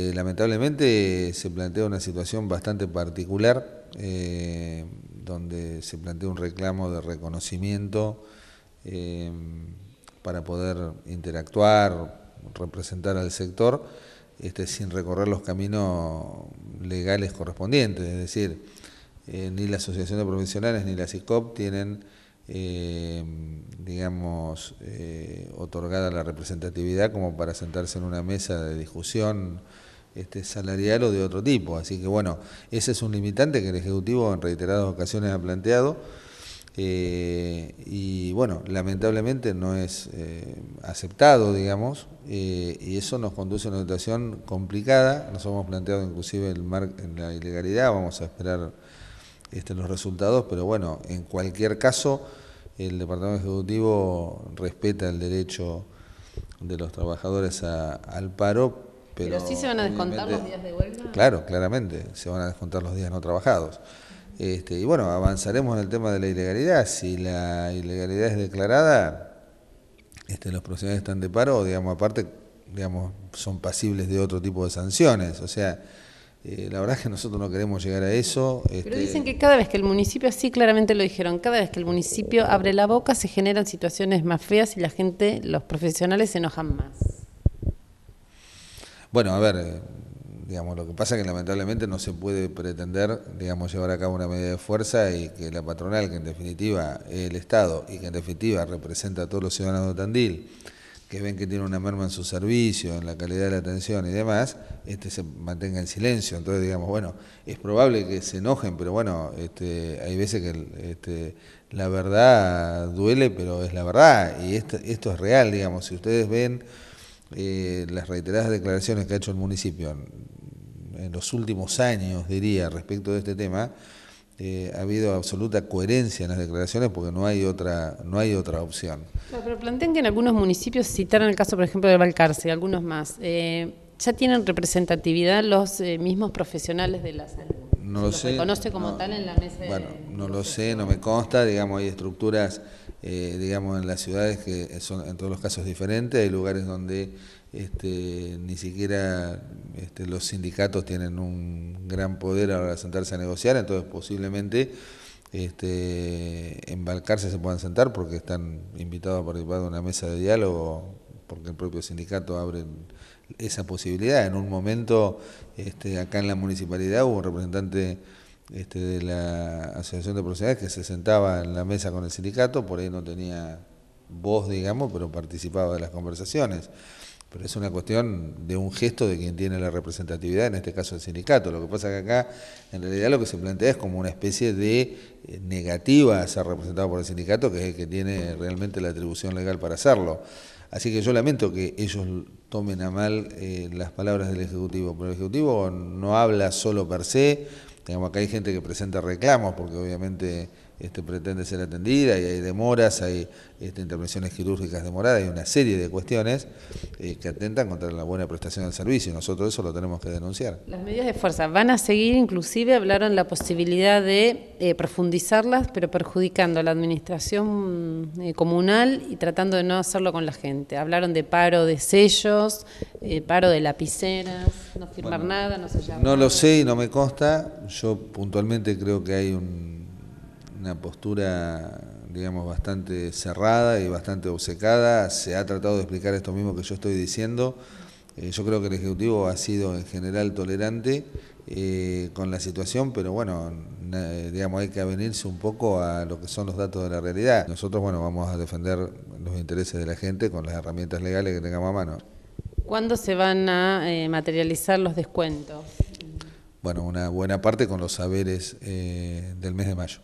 Eh, lamentablemente se plantea una situación bastante particular, eh, donde se plantea un reclamo de reconocimiento eh, para poder interactuar, representar al sector, este, sin recorrer los caminos legales correspondientes. Es decir, ni la Asociación de Profesionales ni la CICOP tienen, digamos, otorgada la representatividad como para sentarse en una mesa de discusión este, salarial o de otro tipo. Así que bueno, ese es un limitante que el Ejecutivo en reiteradas ocasiones ha planteado. Eh, y bueno, lamentablemente no es eh, aceptado, digamos, eh, y eso nos conduce a una situación complicada. Nos hemos planteado inclusive el la ilegalidad, vamos a esperar este, los resultados, pero bueno, en cualquier caso, el Departamento Ejecutivo respeta el derecho de los trabajadores al paro, pero, sí se van a descontar los días de huelga. Claro, claramente, se van a descontar los días no trabajados. Este, y bueno, avanzaremos en el tema de la ilegalidad. Si la ilegalidad es declarada, este, los profesionales están de paro, digamos, aparte, digamos, son pasibles de otro tipo de sanciones. O sea, eh, la verdad es que nosotros no queremos llegar a eso. Pero este dicen que cada vez que el municipio, así claramente lo dijeron, cada vez que el municipio abre la boca se generan situaciones más feas y la gente, los profesionales se enojan más. Bueno, a ver, eh, digamos, lo que pasa es que lamentablemente no se puede pretender, digamos, llevar a cabo una medida de fuerza y que la patronal, que en definitiva es el Estado y que en definitiva representa a todos los ciudadanos de Tandil, que ven que tiene una merma en su servicio, en la calidad de la atención y demás, este se mantenga en silencio. Entonces, digamos, bueno, es probable que se enojen, pero bueno, este, hay veces que este, la verdad duele, pero es la verdad, y esto es real, digamos, si ustedes ven eh, las reiteradas declaraciones que ha hecho el municipio en, los últimos años, diría, respecto de este tema, eh, ha habido absoluta coherencia en las declaraciones porque no hay otra no hay otra opción. pero plantean que en algunos municipios, citaron el caso, por ejemplo, de Valcarce, y algunos más, eh, ya tienen representatividad los mismos profesionales de la salud no lo sé. como no, tal en la mesa Bueno, no lo sé, no me consta, digamos, hay estructuras, eh, digamos, en las ciudades que son en todos los casos diferentes, hay lugares donde este, ni siquiera este, los sindicatos tienen un gran poder ahora sentarse a negociar, entonces posiblemente este, en Balcarce se puedan sentar porque están invitados a participar de una mesa de diálogo, porque el propio sindicato abre esa posibilidad. En un momento, este, acá en la municipalidad hubo un representante este, de la Asociación de Profesionales que se sentaba en la mesa con el sindicato, por ahí no tenía voz, digamos, pero participaba de las conversaciones. Pero es una cuestión de un gesto de quien tiene la representatividad, en este caso el sindicato. Lo que pasa que acá, en realidad, lo que se plantea es como una especie de eh, negativa a ser representado por el sindicato, que es el que tiene realmente la atribución legal para hacerlo. Así que yo lamento que ellos tomen a mal eh, las palabras del Ejecutivo, pero el Ejecutivo no habla solo per se, Tenemos acá hay gente que presenta reclamos, porque obviamente este, pretende ser atendida y hay demoras, hay este, intervenciones quirúrgicas demoradas, hay una serie de cuestiones eh, que atentan contra la buena prestación del servicio y nosotros eso lo tenemos que denunciar. Las medidas de fuerza van a seguir, inclusive hablaron la posibilidad de eh, profundizarlas, pero perjudicando a la administración eh, comunal y tratando de no hacerlo con la gente. Hablaron de paro de sellos, paro de lapiceras, no firmar nada, no se llama. No lo sé y no me consta, yo puntualmente creo que hay un una postura, digamos, bastante cerrada y bastante obcecada. Se ha tratado de explicar esto mismo que yo estoy diciendo. Eh, yo creo que el Ejecutivo ha sido en general tolerante eh, con la situación, pero bueno, digamos, hay que avenirse un poco a lo que son los datos de la realidad. Nosotros, bueno, vamos a defender los intereses de la gente con las herramientas legales que tengamos a mano. ¿Cuándo se van a eh, materializar los descuentos? Bueno, una buena parte con los saberes del mes de mayo.